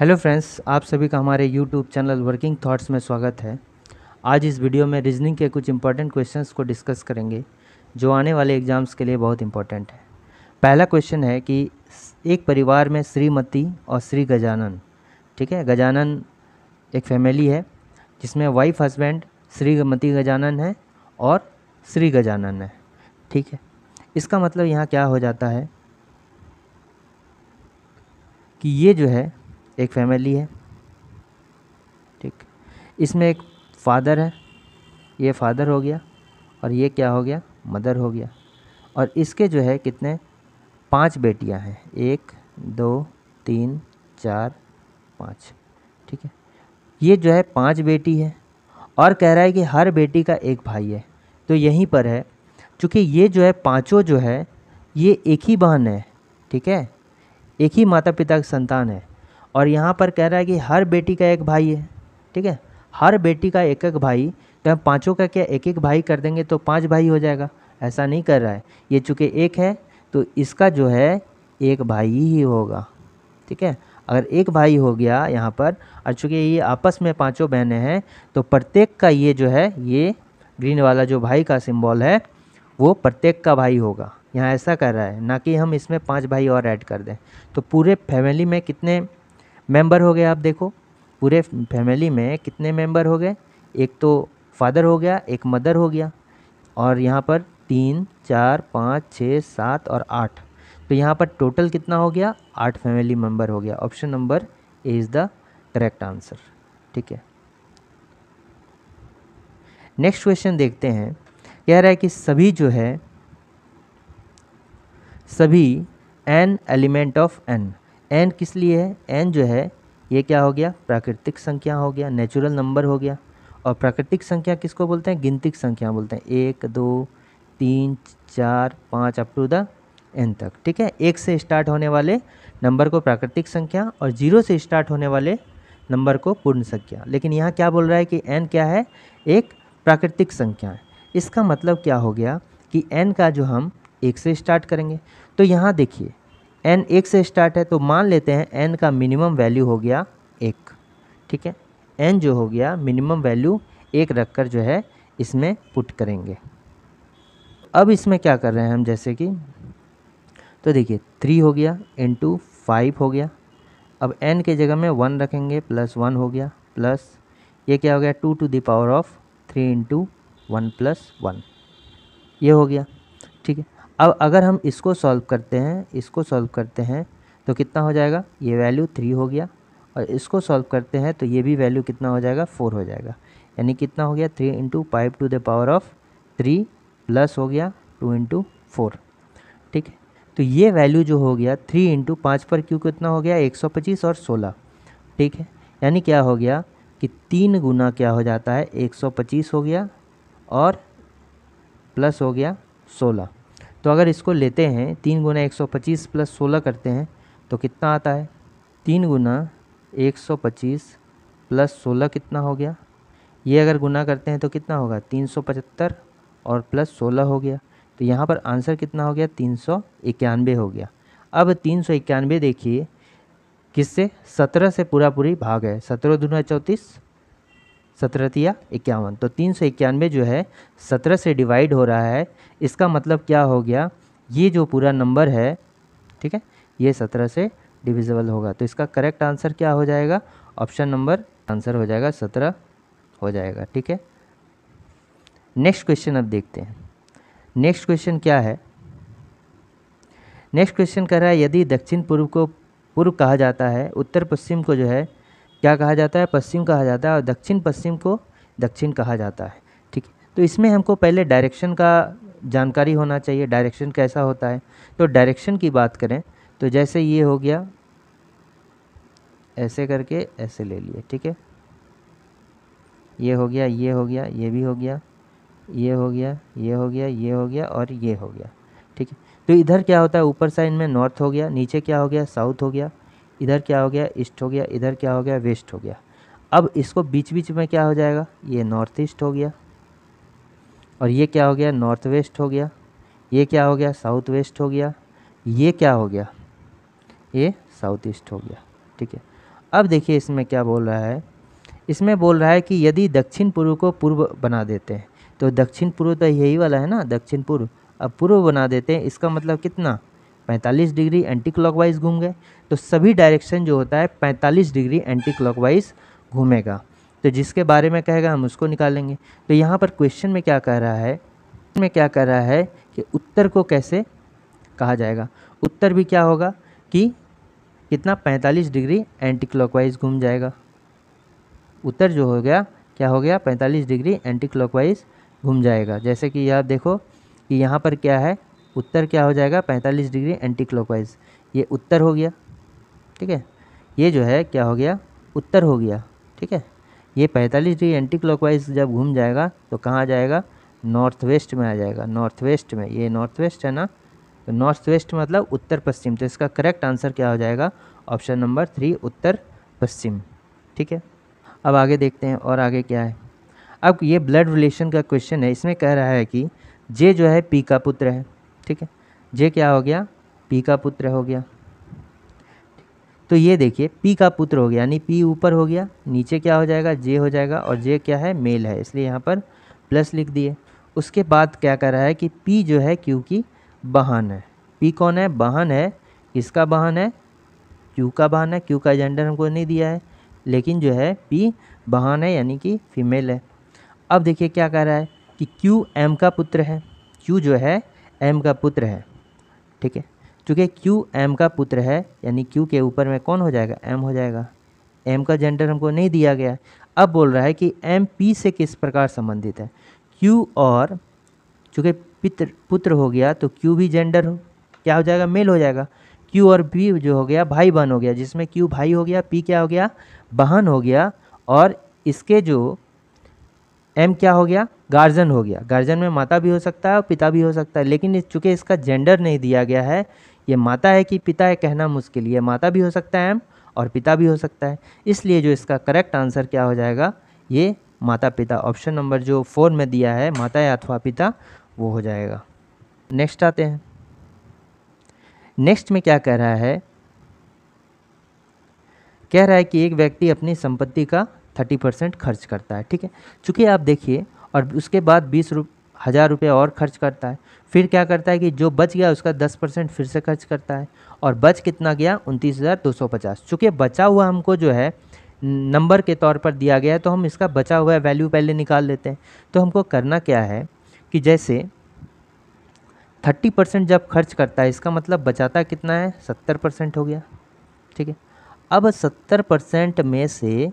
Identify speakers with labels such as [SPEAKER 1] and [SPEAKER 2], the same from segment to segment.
[SPEAKER 1] hello friends आप सभी का हमारे यूट्यूब चैनल वर्किंग थॉट्स में स्वागत है आज इस वीडियो में रीजनिंग के कुछ इंपॉर्टेंट क्वेश्चंस को डिस्कस करेंगे जो आने वाले एग्ज़ाम्स के लिए बहुत इंपॉर्टेंट है पहला क्वेश्चन है कि एक परिवार में श्रीमती और श्री गजानन ठीक है गजानन एक फैमिली है जिसमें वाइफ हस्बैंड श्रीमती गजानन है और श्री गजानन है ठीक है इसका मतलब यहाँ क्या हो जाता है कि ये जो है एक फैमिली है ठीक इसमें एक फादर है ये फादर हो गया और ये क्या हो गया मदर हो गया और इसके जो है कितने पांच बेटियां हैं एक दो तीन चार पाँच ठीक है ये जो है पांच बेटी है और कह रहा है कि हर बेटी का एक भाई है तो यहीं पर है चूँकि ये जो है पाँचों जो है ये एक ही बहन है ठीक है एक ही माता पिता की संतान है और यहाँ पर कह रहा है कि हर बेटी का एक भाई है ठीक है हर बेटी का एक एक भाई तो हम पाँचों का क्या एक एक भाई कर देंगे तो पाँच भाई हो जाएगा ऐसा नहीं कर रहा है ये चूँकि एक है तो इसका जो है एक भाई ही होगा ठीक है अगर एक भाई हो गया यहाँ पर और चूँकि ये आपस में पाँचों बहनें हैं तो प्रत्येक का ये जो है ये ग्रीन वाला जो भाई का सिम्बॉल है वो प्रत्येक का भाई होगा यहाँ ऐसा कर रहा है ना कि हम इसमें पांच भाई और ऐड कर दें तो पूरे फैमिली में कितने मेंबर हो गए आप देखो पूरे फैमिली में कितने मेंबर हो गए एक तो फादर हो गया एक मदर हो गया और यहाँ पर तीन चार पाँच छः सात और आठ तो यहाँ पर टोटल कितना हो गया आठ फैमिली मेंबर हो गया option number A is the correct answer ठीक है नेक्स्ट क्वेश्चन देखते हैं कह रहा है कि सभी जो है सभी n element of n n किस लिए है एन जो है ये क्या हो गया प्राकृतिक संख्या हो गया नेचुरल नंबर हो गया और प्राकृतिक संख्या किसको बोलते हैं गिनतिक संख्या बोलते हैं एक दो तीन चार पाँच अप टू द एन तक ठीक है एक से स्टार्ट होने वाले नंबर को प्राकृतिक संख्या और जीरो से स्टार्ट होने वाले नंबर को पूर्ण संख्या लेकिन यहाँ क्या बोल रहा है कि एन क्या है एक प्राकृतिक संख्या है इसका मतलब क्या हो गया कि एन का जो हम एक से स्टार्ट करेंगे तो यहाँ देखिए एन एक से स्टार्ट है तो मान लेते हैं एन का मिनिमम वैल्यू हो गया एक ठीक है एन जो हो गया मिनिमम वैल्यू एक रख कर जो है इसमें पुट करेंगे अब इसमें क्या कर रहे हैं हम जैसे कि तो देखिए थ्री हो गया टू फाइव हो गया अब एन के जगह में वन रखेंगे प्लस वन हो गया प्लस ये क्या हो गया two to the power of three into one plus one ये हो गया ठीक है अब अगर हम इसको सॉल्व करते हैं इसको सॉल्व करते हैं तो कितना हो जाएगा ये वैल्यू थ्री हो गया और इसको सॉल्व करते हैं तो ये भी वैल्यू कितना हो जाएगा फोर हो जाएगा यानी कितना हो गया three into five to the power of three plus हो गया टू इंटू फोर ठीक है तो ये वैल्यू जो हो गया थ्री इंटू पाँच पर क्यों कितना हो गया एक सौ पच्चीस और सोलह ठीक है यानी क्या हो गया कि तीन गुना क्या हो जाता है एक सौ पच्चीस हो गया और प्लस हो गया सोलह तो अगर इसको लेते हैं तीन गुना एक सौ पच्चीस प्लस सोलह करते हैं तो कितना आता है तीन गुना एक सौ पच्चीस प्लस सोलह कितना हो गया ये अगर गुना करते हैं तो कितना होगा तीन सौ पचहत्तर और प्लस सोलह हो गया तो यहाँ पर आंसर कितना हो गया तीन सौ इक्यानवे हो गया अब तीन सौ इक्यानवे देखिए किससे सत्रह से पूरा पूरी भाग है सत्रह दुना चौंतीस सत्रह या इक्यावन तो तीन सौ इक्यानवे जो है सत्रह से डिवाइड हो रहा है इसका मतलब क्या हो गया ये जो पूरा नंबर है ठीक है ये सत्रह से डिविजिबल होगा तो इसका करेक्ट आंसर क्या हो जाएगा ऑप्शन नंबर आंसर हो जाएगा सत्रह हो जाएगा ठीक है नेक्स्ट क्वेश्चन अब देखते हैं नेक्स्ट क्वेश्चन क्या है नेक्स्ट क्वेश्चन कह रहा है यदि दक्षिण पूर्व को पूर्व कहा जाता है उत्तर पश्चिम को जो है क्या कहा जाता है पश्चिम कहा जाता है और दक्षिण पश्चिम को दक्षिण कहा जाता है ठीक तो इसमें हमको पहले डायरेक्शन का जानकारी होना चाहिए डायरेक्शन कैसा होता है तो डायरेक्शन की बात करें तो जैसे ये हो गया ऐसे करके ऐसे ले लिए ठीक है ये हो गया ये हो गया ये भी हो गया ये हो गया ये हो गया ये हो गया और ये हो गया ठीक है तो इधर क्या होता है ऊपर साइड में नॉर्थ हो गया नीचे क्या हो गया साउथ हो गया इधर क्या हो गया ईस्ट हो गया इधर क्या हो गया वेस्ट हो गया अब इसको बीच बीच में क्या हो जाएगा ये नॉर्थ ईस्ट हो गया और ये क्या हो गया नॉर्थ वेस्ट हो गया ये क्या हो गया साउथ वेस्ट हो गया ये क्या हो गया ये साउथ ईस्ट हो गया ठीक है अब देखिए इसमें क्या बोल रहा है इसमें बोल रहा है कि यदि दक्षिण पूर्व को पूर्व बना देते हैं तो दक्षिण पूर्व तो यही वाला है ना दक्षिण पूर्व अब पूर्व बना देते हैं इसका मतलब कितना 45 डिग्री एंटी क्लॉकवाइज घूम गए तो सभी डायरेक्शन जो होता है 45 डिग्री एंटी क्लॉकवाइज घूमेगा तो जिसके बारे में कहेगा हम उसको निकालेंगे तो यहाँ पर क्वेश्चन में क्या कह रहा है में क्या कह रहा है कि उत्तर को कैसे कहा जाएगा उत्तर भी क्या होगा कि कितना 45 डिग्री एंटी क्लॉकवाइज घूम जाएगा उत्तर जो हो गया क्या हो गया 45 डिग्री एंटी क्लॉकवाइज घूम जाएगा जैसे कि यह देखो कि यहाँ पर क्या है उत्तर क्या हो जाएगा पैंतालीस डिग्री एंटी क्लॉकवाइज ये उत्तर हो गया ठीक है ये जो है क्या हो गया उत्तर हो गया ठीक है ये पैंतालीस डिग्री एंटी क्लॉकवाइज जब घूम जाएगा तो कहाँ जाएगा नॉर्थ वेस्ट में आ जाएगा नॉर्थ वेस्ट में ये नॉर्थ वेस्ट है ना तो नॉर्थ वेस्ट मतलब उत्तर पश्चिम तो इसका करेक्ट आंसर क्या हो जाएगा ऑप्शन नंबर थ्री उत्तर पश्चिम ठीक है अब आगे देखते हैं और आगे क्या है अब ये ब्लड रिलेशन का क्वेश्चन है इसमें कह रहा है कि जे जो है पी का पुत्र है ठीक है जे क्या हो गया पी का पुत्र हो गया तो ये देखिए पी का पुत्र हो गया यानी पी ऊपर हो गया नीचे क्या हो जाएगा जे हो जाएगा और जे क्या है मेल है इसलिए यहाँ पर प्लस लिख दिए उसके बाद क्या कर रहा है कि पी जो है क्यू की बहन है पी कौन है बहन है किसका बहन है क्यू का बहन है क्यू का जेंडर हमको नहीं दिया है लेकिन जो है पी बहन है यानी कि फीमेल है अब देखिए क्या कह रहा है कि क्यू एम का पुत्र है क्यू जो है एम का पुत्र है ठीक है चूँकि क्यू एम का पुत्र है यानी क्यू के ऊपर में कौन हो जाएगा एम हो जाएगा एम का जेंडर हमको नहीं दिया गया अब बोल रहा है कि एम पी से किस प्रकार संबंधित है क्यू और चूँकि पित्र पुत्र हो गया तो क्यू भी जेंडर हो क्या हो जाएगा मेल हो जाएगा क्यू और बी जो हो गया भाई बहन हो गया जिसमें क्यू भाई हो गया पी क्या हो गया बहन हो गया और इसके जो एम क्या हो गया गार्जन हो गया गार्जन में माता भी हो सकता है और पिता भी हो सकता है लेकिन चूँकि इसका जेंडर नहीं दिया गया है ये माता है कि पिता है कहना मुश्किल है माता भी हो सकता है एम और पिता भी हो सकता है इसलिए जो इसका करेक्ट आंसर क्या हो जाएगा ये माता पिता ऑप्शन नंबर जो फोर में दिया है माता या अथवा पिता वो हो जाएगा नेक्स्ट आते हैं नेक्स्ट में क्या कह रहा है कह रहा है कि एक व्यक्ति अपनी संपत्ति का थर्टी परसेंट खर्च करता है ठीक है चूँकि आप देखिए और उसके बाद बीस रुप हज़ार रुपये और खर्च करता है फिर क्या करता है कि जो बच गया उसका दस परसेंट फिर से खर्च करता है और बच कितना गया उनतीस हज़ार दो सौ पचास चूँकि बचा हुआ हमको जो है नंबर के तौर पर दिया गया है तो हम इसका बचा हुआ वैल्यू पहले निकाल लेते हैं तो हमको करना क्या है कि जैसे थर्टी परसेंट जब खर्च करता है इसका मतलब बचाता कितना है सत्तर परसेंट हो गया ठीक है अब सत्तर परसेंट में से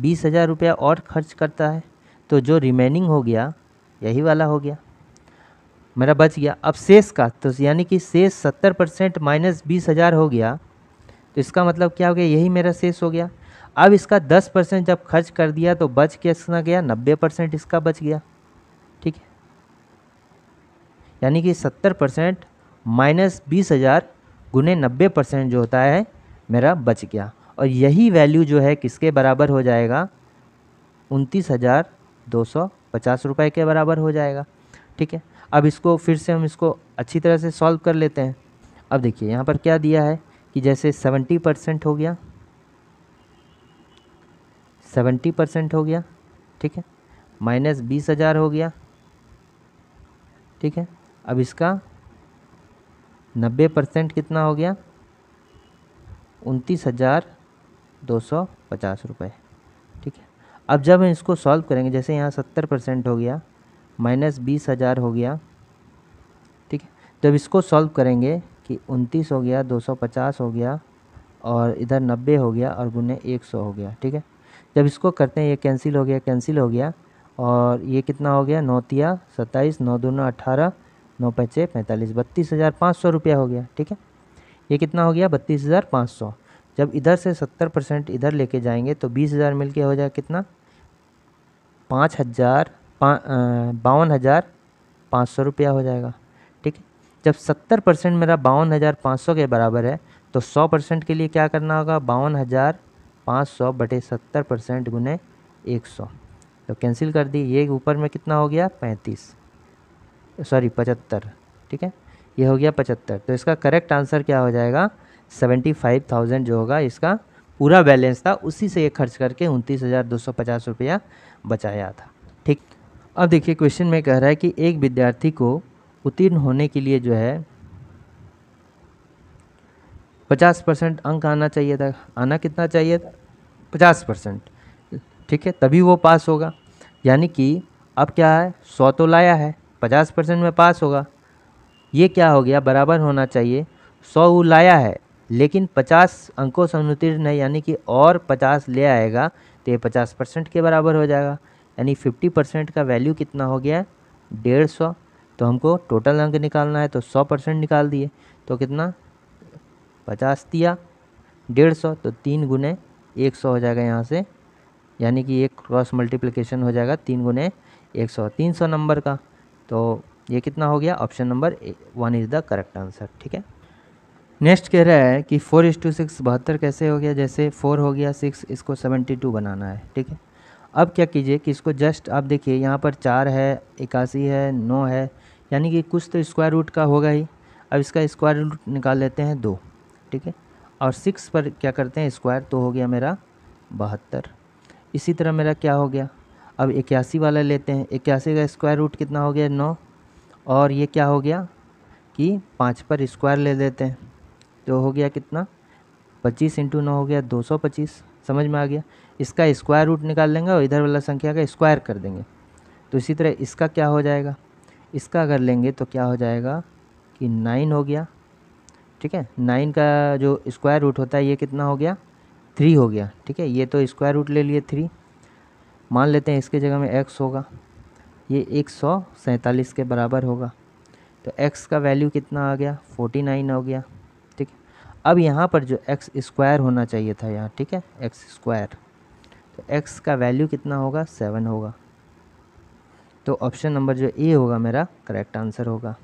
[SPEAKER 1] बीस हज़ार रुपया और खर्च करता है तो जो रिमेनिंग हो गया यही वाला हो गया मेरा बच गया अब शेष का तो यानी कि शेष सत्तर परसेंट माइनस बीस हज़ार हो गया तो इसका मतलब क्या हो गया यही मेरा शेष हो गया अब इसका दस परसेंट जब खर्च कर दिया तो बच किसना गया नब्बे परसेंट इसका बच गया ठीक है यानी कि सत्तर परसेंट माइनस बीस हज़ार गुने नब्बे परसेंट जो होता है मेरा बच गया और यही वैल्यू जो है किसके बराबर हो जाएगा उनतीस हज़ार दो सौ पचास रुपये के बराबर हो जाएगा ठीक है अब इसको फिर से हम इसको अच्छी तरह से सॉल्व कर लेते हैं अब देखिए यहाँ पर क्या दिया है कि जैसे सेवेंटी परसेंट हो गया सेवेंटी परसेंट हो गया ठीक है माइनस बीस हज़ार हो गया ठीक है अब इसका नब्बे परसेंट कितना हो गया उनतीस हज़ार दो सौ पचास रुपये ठीक है अब जब हम इसको सॉल्व करेंगे जैसे यहाँ सत्तर परसेंट हो गया माइनस बीस हज़ार हो गया ठीक है जब इसको सॉल्व करेंगे कि उनतीस हो गया दो सौ पचास हो गया और इधर नब्बे हो गया और गुने एक सौ हो गया ठीक है जब इसको करते हैं ये कैंसिल हो गया कैंसिल हो गया और ये कितना हो गया नौतिया सत्ताईस नौ दो नौ अट्ठारह नौ पचे पैंतालीस बत्तीस हज़ार पाँच सौ रुपया हो गया ठीक है ये कितना हो गया बत्तीस हज़ार पाँच सौ जब इधर से सत्तर परसेंट इधर लेके जाएंगे तो बीस हज़ार मिल के हो जाएगा कितना पाँच हज़ार बावन हज़ार पाँच सौ रुपया हो जाएगा ठीक है जब सत्तर परसेंट मेरा बावन हज़ार पाँच सौ के बराबर है तो सौ परसेंट के लिए क्या करना होगा बावन हज़ार पाँच सौ बटे सत्तर परसेंट गुने एक सौ तो कैंसिल कर दी ये ऊपर में कितना हो गया पैंतीस सॉरी पचहत्तर ठीक है ये हो गया पचहत्तर तो इसका करेक्ट आंसर क्या हो जाएगा सेवेंटी फाइव थाउजेंड जो होगा इसका पूरा बैलेंस था उसी से ये खर्च करके उनतीस हज़ार दो सौ पचास रुपया बचाया था ठीक अब देखिए क्वेश्चन में कह रहा है कि एक विद्यार्थी को उत्तीर्ण होने के लिए जो है पचास परसेंट अंक आना चाहिए था आना कितना चाहिए था पचास परसेंट ठीक है तभी वो पास होगा यानी कि अब क्या है सौ तो लाया है पचास परसेंट में पास होगा ये क्या हो गया बराबर होना चाहिए सौ वो लाया है लेकिन 50 अंकों से अनुतीर्ण है यानी कि और 50 ले आएगा तो ये पचास परसेंट के बराबर हो जाएगा यानी फिफ्टी परसेंट का वैल्यू कितना हो गया डेढ़ सौ तो हमको टोटल अंक निकालना है तो सौ परसेंट निकाल दिए तो कितना पचास दिया डेढ़ सौ तो तीन गुने एक सौ हो जाएगा यहाँ से यानी कि एक क्रॉस मल्टीप्लिकेशन हो जाएगा तीन गुने एक सौ तीन सौ नंबर का तो ये कितना हो गया option number one is the correct answer ठीक है नेक्स्ट कह रहा है कि फोर इस टू सिक्स बहत्तर कैसे हो गया जैसे फोर हो गया सिक्स इसको सेवेंटी टू बनाना है ठीक है अब क्या कीजिए कि इसको जस्ट आप देखिए यहाँ पर चार है इक्यासी है नौ है यानी कि कुछ तो स्क्वायर रूट का होगा ही अब इसका स्क्वायर रूट निकाल लेते हैं दो ठीक है और सिक्स पर क्या करते हैं स्क्वायर तो हो गया मेरा बहत्तर इसी तरह मेरा क्या हो गया अब इक्यासी वाला लेते हैं इक्यासी का स्क्वायर रूट कितना हो गया नौ और ये क्या हो गया कि पाँच पर स्क्वायर ले लेते हैं तो हो गया कितना पच्चीस इंटू नौ हो गया दो सौ पच्चीस समझ में आ गया इसका स्क्वायर रूट निकाल लेंगे और इधर वाला संख्या का स्क्वायर कर देंगे तो इसी तरह इसका क्या हो जाएगा इसका अगर लेंगे तो क्या हो जाएगा कि नाइन हो गया ठीक है नाइन का जो स्क्वायर रूट होता है ये कितना हो गया थ्री हो गया ठीक है ये तो स्क्वायर रूट ले लिए थ्री मान लेते हैं इसके जगह में एक्स होगा ये एक सौ सैंतालीस के बराबर होगा तो एक्स का वैल्यू कितना आ गया फोर्टी नाइन हो गया अब यहाँ पर जो एक्स स्क्वायर होना चाहिए था यहाँ ठीक है एक्स स्क्वायर तो एक्स का वैल्यू कितना होगा सेवन होगा तो ऑप्शन नंबर जो ए होगा मेरा करेक्ट आंसर होगा